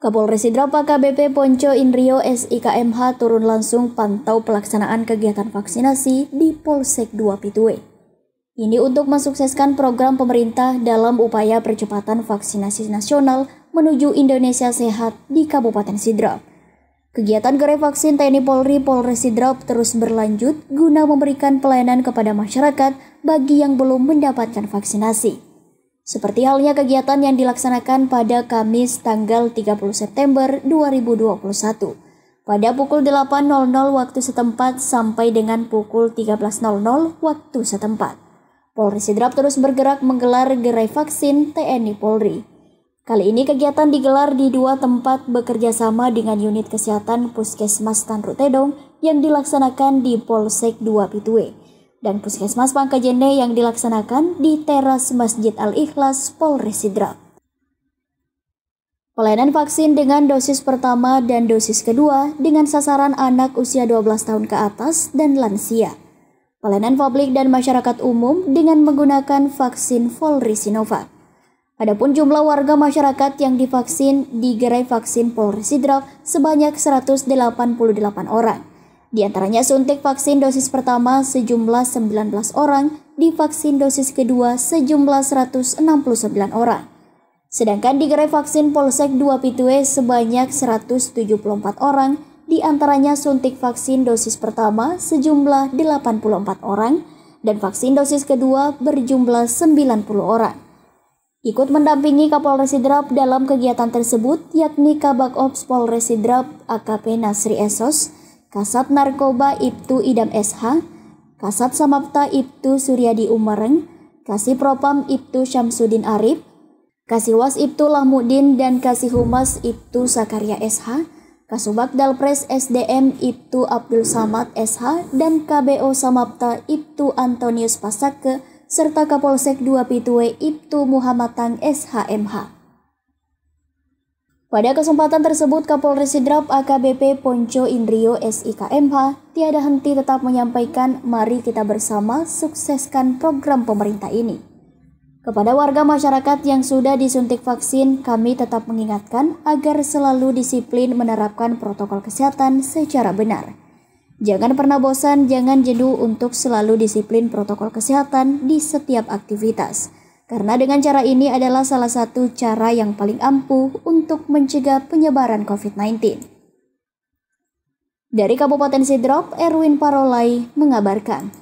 Kapolres Sidrap AKBP Ponco Indrio SIKMH turun langsung pantau pelaksanaan kegiatan vaksinasi di Polsek 2 Pitue. Ini untuk mensukseskan program pemerintah dalam upaya percepatan vaksinasi nasional menuju Indonesia Sehat di Kabupaten Sidrap. Kegiatan gerai vaksin TNI Polri Polres Sidrap terus berlanjut guna memberikan pelayanan kepada masyarakat bagi yang belum mendapatkan vaksinasi. Seperti halnya kegiatan yang dilaksanakan pada Kamis tanggal 30 September 2021 pada pukul 8.00 waktu setempat sampai dengan pukul 13.00 waktu setempat. Polri Sidrap terus bergerak menggelar gerai vaksin TNI Polri. Kali ini kegiatan digelar di dua tempat bekerja sama dengan unit kesehatan Puskesmas Tanrutedong yang dilaksanakan di Polsek 2 Pitue dan Puskesmas Pangkajene yang dilaksanakan di teras Masjid Al-Ikhlas Polres Sidrap. Pelayanan vaksin dengan dosis pertama dan dosis kedua dengan sasaran anak usia 12 tahun ke atas dan lansia. Pelayanan publik dan masyarakat umum dengan menggunakan vaksin Polri Sinovac. Adapun jumlah warga masyarakat yang divaksin di gerai vaksin Polri Sidrap sebanyak 188 orang. Di antaranya suntik vaksin dosis pertama sejumlah 19 orang, di vaksin dosis kedua sejumlah 169 orang. Sedangkan di gerai vaksin Polsek 2 Pitue sebanyak 174 orang, di antaranya suntik vaksin dosis pertama sejumlah 84 orang dan vaksin dosis kedua berjumlah 90 orang. Ikut mendampingi Kapolres Sidrap dalam kegiatan tersebut yakni Kabak Ops Polres AKP Nasri Esos, Kasat Narkoba Ibtu Idam SH, Kasat Samapta Ibtu Suryadi Umareng, Kasih Propam Ibtu Syamsuddin Arif, Kasih Was Ibtu Lahmudin dan Kasih Humas Ibtu Sakarya SH, Kasubag Dalpres SDM Ibtu Abdul Samad SH dan KBO Samapta Ibtu Antonius Pasake serta Kapolsek 2 Pitue Ibtu Muhammad Tang SHMH. Pada kesempatan tersebut, Kapolres Sidrap AKBP Ponco Indrio SIKMH tiada henti tetap menyampaikan mari kita bersama sukseskan program pemerintah ini. Kepada warga masyarakat yang sudah disuntik vaksin, kami tetap mengingatkan agar selalu disiplin menerapkan protokol kesehatan secara benar. Jangan pernah bosan, jangan jenuh untuk selalu disiplin protokol kesehatan di setiap aktivitas karena dengan cara ini adalah salah satu cara yang paling ampuh untuk mencegah penyebaran COVID-19. Dari Kabupaten Sidrop, Erwin Parolai mengabarkan.